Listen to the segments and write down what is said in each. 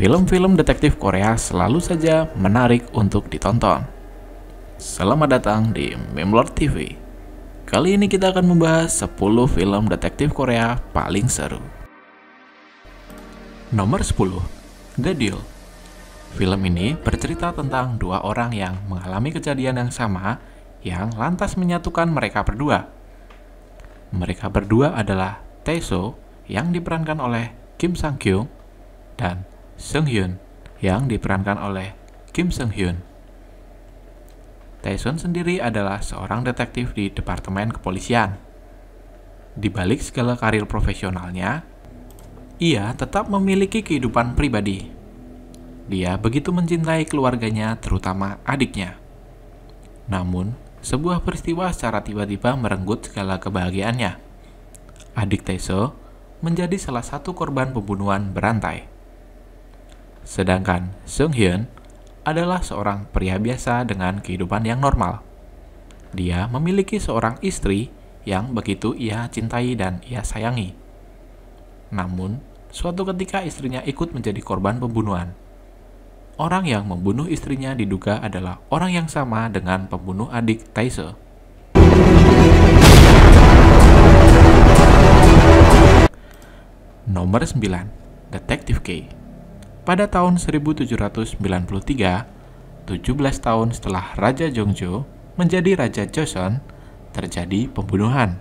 Film-film detektif Korea selalu saja menarik untuk ditonton. Selamat datang di Memlord TV. Kali ini kita akan membahas 10 film detektif Korea paling seru. Nomor 10, The Deal. Film ini bercerita tentang dua orang yang mengalami kejadian yang sama yang lantas menyatukan mereka berdua. Mereka berdua adalah Taeso yang diperankan oleh Kim Sang Kyung dan Seung Hyun yang diperankan oleh Kim Seung Hyun. Taeson sendiri adalah seorang detektif di Departemen Kepolisian. Di balik segala karir profesionalnya, ia tetap memiliki kehidupan pribadi. Dia begitu mencintai keluarganya, terutama adiknya. Namun, sebuah peristiwa secara tiba-tiba merenggut segala kebahagiaannya. Adik Teso menjadi salah satu korban pembunuhan berantai. Sedangkan Sung Hyun adalah seorang pria biasa dengan kehidupan yang normal. Dia memiliki seorang istri yang begitu ia cintai dan ia sayangi. Namun, suatu ketika istrinya ikut menjadi korban pembunuhan orang yang membunuh istrinya diduga adalah orang yang sama dengan pembunuh adik Taise. Nomor 9. Detektif K. Pada tahun 1793, 17 tahun setelah Raja Jongjo menjadi Raja Joseon, terjadi pembunuhan.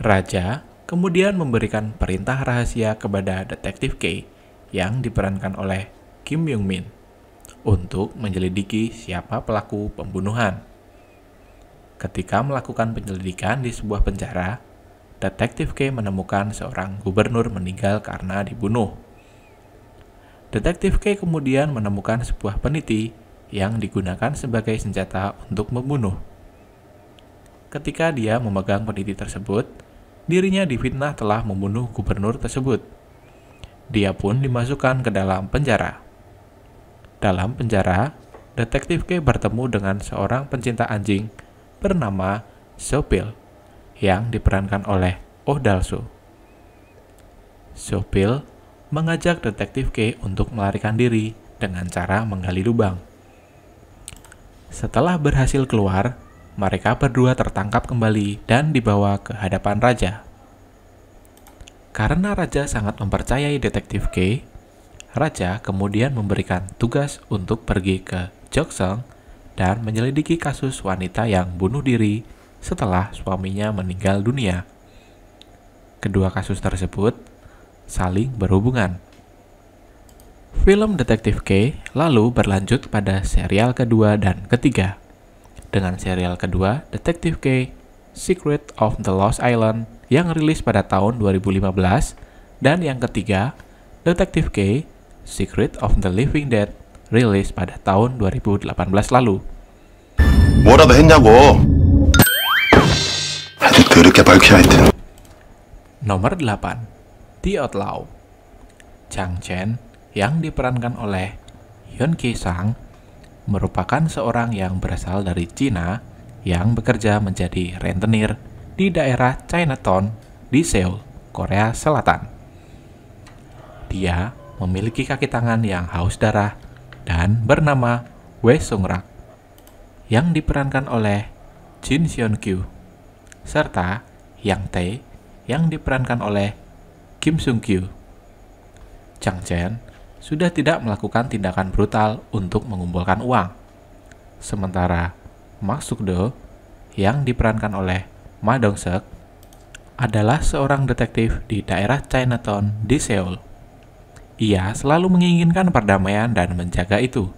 Raja kemudian memberikan perintah rahasia kepada detektif K yang diperankan oleh Kim Myung Min untuk menyelidiki siapa pelaku pembunuhan. Ketika melakukan penyelidikan di sebuah penjara, detektif K menemukan seorang gubernur meninggal karena dibunuh. Detektif K kemudian menemukan sebuah peniti yang digunakan sebagai senjata untuk membunuh. Ketika dia memegang peniti tersebut, dirinya difitnah telah membunuh gubernur tersebut. Dia pun dimasukkan ke dalam penjara. Dalam penjara, detektif K bertemu dengan seorang pencinta anjing bernama Sopil yang diperankan oleh Oh Dalsu. Sopil mengajak detektif K untuk melarikan diri dengan cara menggali lubang. Setelah berhasil keluar, mereka berdua tertangkap kembali dan dibawa ke hadapan raja. Karena raja sangat mempercayai detektif K, Raja kemudian memberikan tugas untuk pergi ke Jokseng dan menyelidiki kasus wanita yang bunuh diri setelah suaminya meninggal dunia. Kedua kasus tersebut saling berhubungan. Film Detektif K lalu berlanjut pada serial kedua dan ketiga. Dengan serial kedua, Detektif K Secret of the Lost Island yang rilis pada tahun 2015 dan yang ketiga, Detektif K Secret of the Living Dead rilis pada tahun 2018 lalu. 뭐라도 했냐고. 그렇게 밝혀 하여튼. Nomor 8. The Outlaw. Chang Chen yang diperankan oleh Hyun Ki Sang merupakan seorang yang berasal dari Cina yang bekerja menjadi rentenir di daerah Chinatown di Seoul, Korea Selatan. Dia memiliki kaki tangan yang haus darah dan bernama Wei Sungrak yang diperankan oleh Jin Seon Kyu serta Yang Tae yang diperankan oleh Kim Sung Kyu. Chang Chen sudah tidak melakukan tindakan brutal untuk mengumpulkan uang. Sementara Suk-do yang diperankan oleh Ma Dong Seok adalah seorang detektif di daerah Chinatown di Seoul. Ia selalu menginginkan perdamaian dan menjaga itu.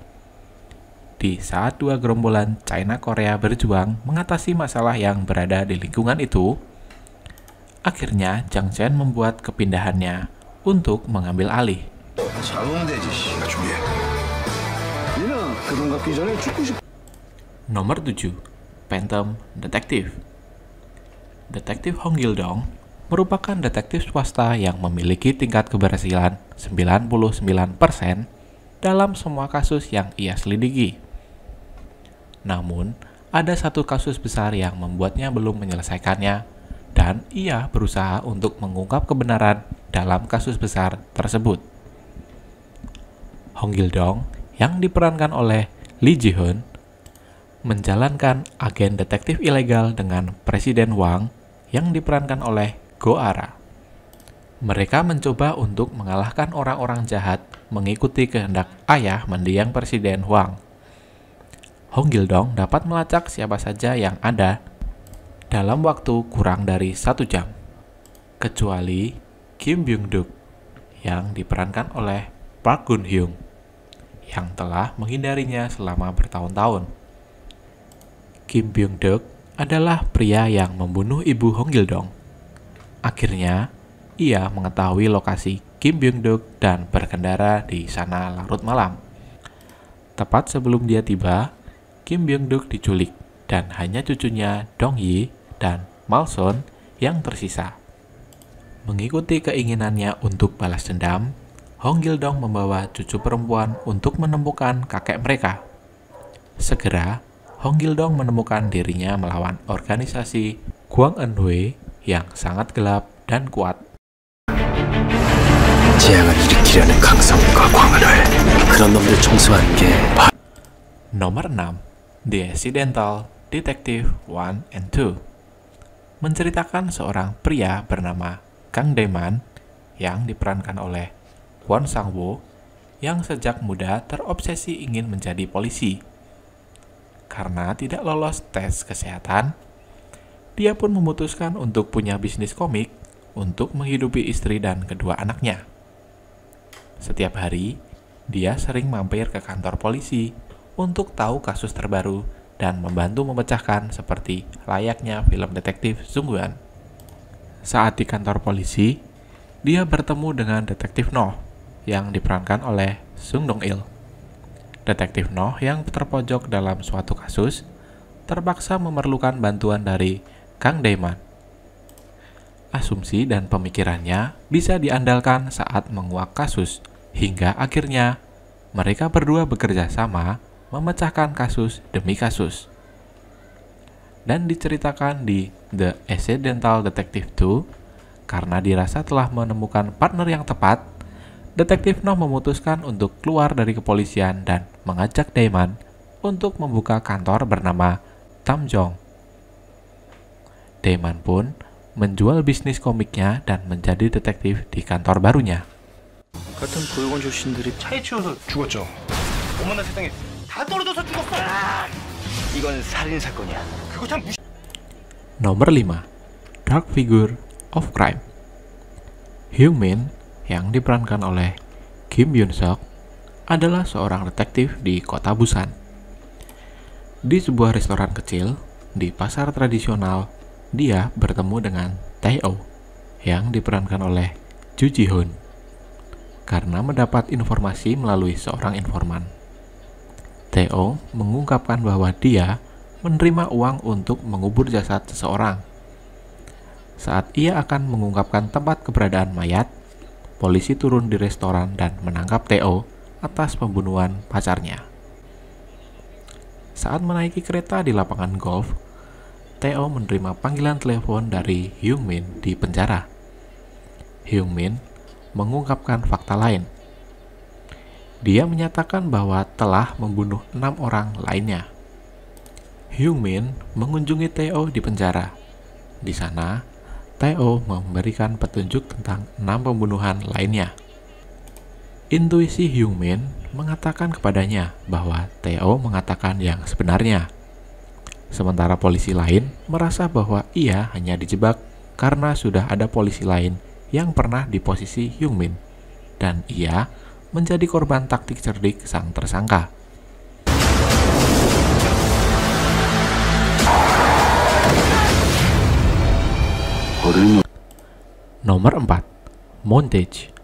Di saat dua gerombolan China-Korea berjuang mengatasi masalah yang berada di lingkungan itu, akhirnya Jiang Chen membuat kepindahannya untuk mengambil alih. Nomor 7. Phantom Detective Detektif Hong Gildong merupakan detektif swasta yang memiliki tingkat keberhasilan 99% dalam semua kasus yang ia selidiki. Namun, ada satu kasus besar yang membuatnya belum menyelesaikannya, dan ia berusaha untuk mengungkap kebenaran dalam kasus besar tersebut. Hong Gil-dong, yang diperankan oleh Lee ji hoon menjalankan agen detektif ilegal dengan Presiden Wang yang diperankan oleh Goara. Mereka mencoba untuk mengalahkan orang-orang jahat mengikuti kehendak ayah mendiang Presiden Huang. Hong Gildong dapat melacak siapa saja yang ada dalam waktu kurang dari satu jam, kecuali Kim Byung-duk yang diperankan oleh Park Gun-hyung yang telah menghindarinya selama bertahun-tahun. Kim Byung-duk adalah pria yang membunuh ibu Hong Gildong Akhirnya, ia mengetahui lokasi Kim Byung-duk dan berkendara di sana larut malam. Tepat sebelum dia tiba, Kim Byung-duk diculik dan hanya cucunya Dong Yi dan Malson yang tersisa. Mengikuti keinginannya untuk balas dendam, Hong Gil Dong membawa cucu perempuan untuk menemukan kakek mereka. Segera, Hong Gil Dong menemukan dirinya melawan organisasi Guang Enhui yang sangat gelap dan kuat. Nomor 6. The Accidental Detective 1 and 2 Menceritakan seorang pria bernama Kang Deman yang diperankan oleh Won Sang-woo yang sejak muda terobsesi ingin menjadi polisi. Karena tidak lolos tes kesehatan, dia pun memutuskan untuk punya bisnis komik untuk menghidupi istri dan kedua anaknya. Setiap hari, dia sering mampir ke kantor polisi untuk tahu kasus terbaru dan membantu memecahkan seperti layaknya film detektif sungguhan. Saat di kantor polisi, dia bertemu dengan detektif Noh yang diperankan oleh Sung Dong Il. Detektif Noh yang terpojok dalam suatu kasus terpaksa memerlukan bantuan dari Kang Daiman. Asumsi dan pemikirannya bisa diandalkan saat menguak kasus, hingga akhirnya mereka berdua bekerja sama memecahkan kasus demi kasus. Dan diceritakan di The Accidental Detective 2, karena dirasa telah menemukan partner yang tepat, Detektif Noh memutuskan untuk keluar dari kepolisian dan mengajak Daiman untuk membuka kantor bernama Tamjong Damon pun menjual bisnis komiknya dan menjadi detektif di kantor barunya. Nomor 5. Dark Figure of Crime. Hyung Min yang diperankan oleh Kim Yoon Suk adalah seorang detektif di kota Busan. Di sebuah restoran kecil di pasar tradisional dia bertemu dengan tae o yang diperankan oleh Ju Ji-hoon karena mendapat informasi melalui seorang informan. tae o mengungkapkan bahwa dia menerima uang untuk mengubur jasad seseorang. Saat ia akan mengungkapkan tempat keberadaan mayat, polisi turun di restoran dan menangkap Theo atas pembunuhan pacarnya. Saat menaiki kereta di lapangan golf, Teo menerima panggilan telepon dari Min di penjara. Min mengungkapkan fakta lain. Dia menyatakan bahwa telah membunuh enam orang lainnya. Min mengunjungi Teo di penjara. Di sana, Teo memberikan petunjuk tentang enam pembunuhan lainnya. Intuisi Min mengatakan kepadanya bahwa Teo mengatakan yang sebenarnya – Sementara polisi lain merasa bahwa ia hanya dijebak karena sudah ada polisi lain yang pernah di posisi Min, dan ia menjadi korban taktik cerdik sang tersangka. Nomor 4. Montage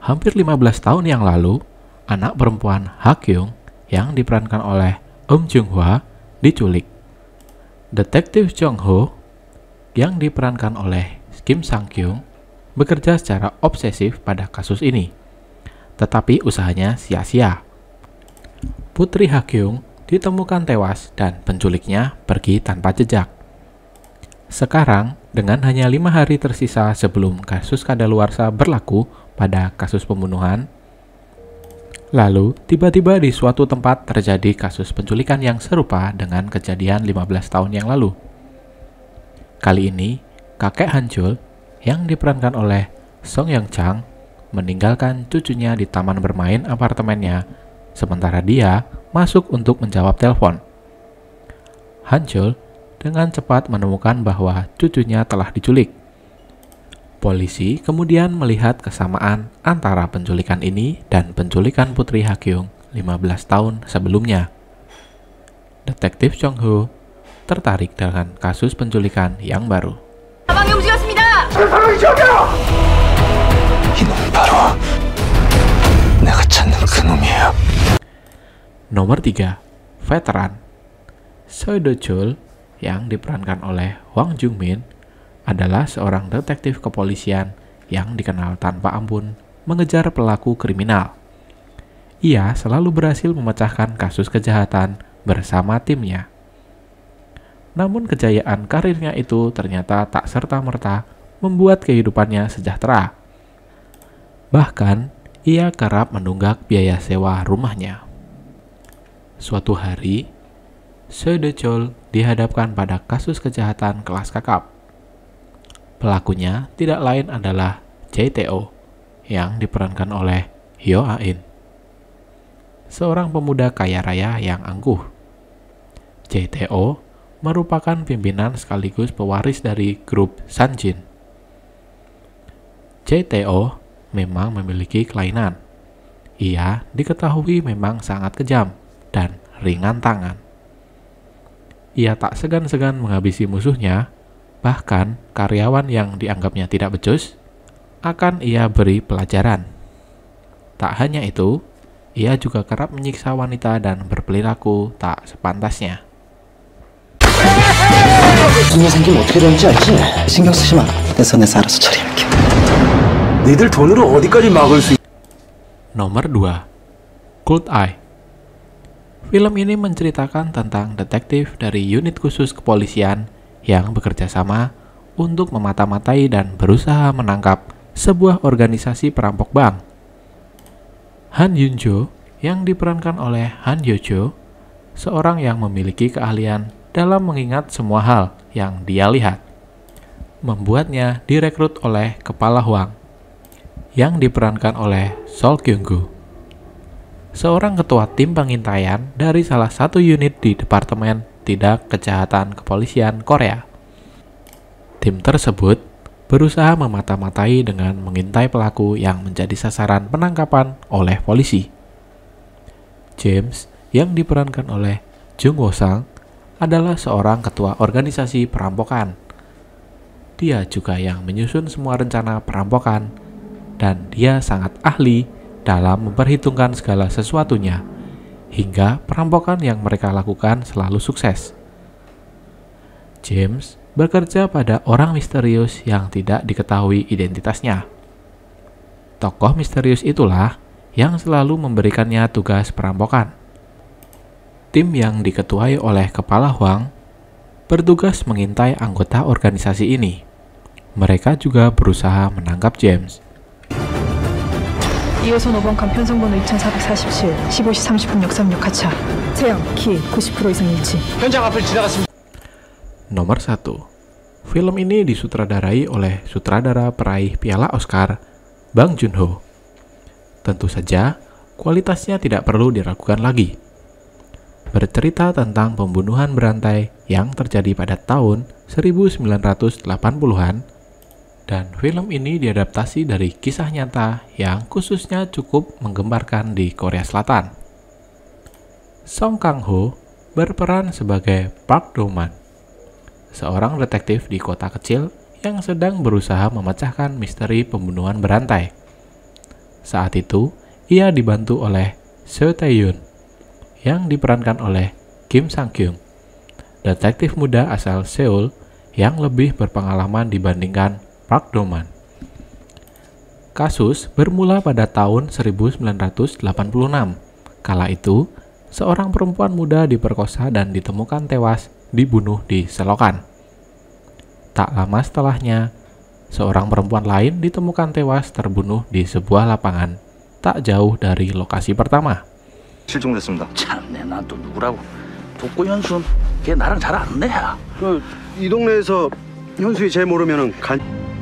Hampir 15 tahun yang lalu, anak perempuan Ha Kyung yang diperankan oleh Um Jung Hwa diculik Detektif Jong Ho yang diperankan oleh Kim Sang Kyung bekerja secara obsesif pada kasus ini. Tetapi usahanya sia-sia. Putri Kyung ditemukan tewas dan penculiknya pergi tanpa jejak. Sekarang, dengan hanya lima hari tersisa sebelum kasus kadaluarsa berlaku pada kasus pembunuhan Lalu, tiba-tiba di suatu tempat terjadi kasus penculikan yang serupa dengan kejadian 15 tahun yang lalu. Kali ini, kakek Hanjul yang diperankan oleh Song Yong Chang meninggalkan cucunya di taman bermain apartemennya, sementara dia masuk untuk menjawab telepon. Hanjul dengan cepat menemukan bahwa cucunya telah diculik. Polisi kemudian melihat kesamaan antara penculikan ini dan penculikan Putri Hakyung 15 tahun sebelumnya. Detektif Chong Ho tertarik dengan kasus penculikan yang baru. Nomor 3, veteran. Soe Do Chul yang diperankan oleh Wang Jung Min adalah seorang detektif kepolisian yang dikenal tanpa ampun mengejar pelaku kriminal. Ia selalu berhasil memecahkan kasus kejahatan bersama timnya. Namun kejayaan karirnya itu ternyata tak serta-merta membuat kehidupannya sejahtera. Bahkan, ia kerap menunggak biaya sewa rumahnya. Suatu hari, Sedecol dihadapkan pada kasus kejahatan kelas kakap Pelakunya tidak lain adalah JTO yang diperankan oleh Hyo a Seorang pemuda kaya raya yang angkuh. JTO merupakan pimpinan sekaligus pewaris dari grup Sanjin. JTO memang memiliki kelainan. Ia diketahui memang sangat kejam dan ringan tangan. Ia tak segan-segan menghabisi musuhnya Bahkan, karyawan yang dianggapnya tidak becus akan ia beri pelajaran. Tak hanya itu, ia juga kerap menyiksa wanita dan berperilaku tak sepantasnya. Nomor 2. Cold Eye. Film ini menceritakan tentang detektif dari unit khusus kepolisian yang bekerja sama untuk memata-matai dan berusaha menangkap sebuah organisasi perampok bank. Han Yunjo yang diperankan oleh Han Yojo, seorang yang memiliki keahlian dalam mengingat semua hal yang dia lihat. Membuatnya direkrut oleh Kepala Huang, yang diperankan oleh Sol Kyunggu, Seorang ketua tim pengintaian dari salah satu unit di Departemen Tindak Kejahatan Kepolisian Korea. Tim tersebut berusaha memata-matai dengan mengintai pelaku yang menjadi sasaran penangkapan oleh polisi. James, yang diperankan oleh Jung Wo Sang, adalah seorang ketua organisasi perampokan. Dia juga yang menyusun semua rencana perampokan, dan dia sangat ahli dalam memperhitungkan segala sesuatunya hingga perampokan yang mereka lakukan selalu sukses. James bekerja pada orang misterius yang tidak diketahui identitasnya. Tokoh misterius itulah yang selalu memberikannya tugas perampokan. Tim yang diketuai oleh Kepala Huang bertugas mengintai anggota organisasi ini. Mereka juga berusaha menangkap James. 2호선 5번 간 편성번호 2447 15시 30분 역삼역 하차 체형 키90% 이상 일치 현장 앞을 지나갔습니다 Nomor 1 Film ini disutradarai oleh sutradara peraih piala Oscar, Bang Junho. Tentu saja, kualitasnya tidak perlu diragukan lagi. Bercerita tentang pembunuhan berantai yang terjadi pada tahun 1980-an dan film ini diadaptasi dari kisah nyata yang khususnya cukup menggembarkan di Korea Selatan. Song Kang-ho berperan sebagai Park Do-man, seorang detektif di kota kecil yang sedang berusaha memecahkan misteri pembunuhan berantai. Saat itu, ia dibantu oleh Seo Tae-yoon, yang diperankan oleh Kim Sang-kyung, detektif muda asal Seoul yang lebih berpengalaman dibandingkan Park Doman. Kasus bermula pada tahun 1986. Kala itu, seorang perempuan muda diperkosa dan ditemukan tewas dibunuh di selokan. Tak lama setelahnya, seorang perempuan lain ditemukan tewas terbunuh di sebuah lapangan tak jauh dari lokasi pertama. 실종됐습니다.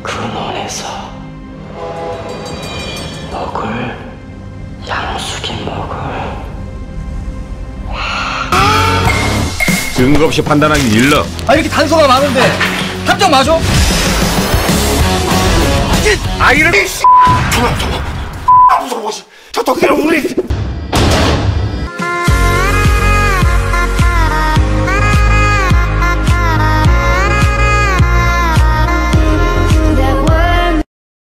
근원에서 먹을 양숙이 먹을 증거 없이 판단하기 일러 아 이렇게 단서가 많은데 한정 마아 아이를 저놈 저놈 아, 무서워 저 덕대로 우리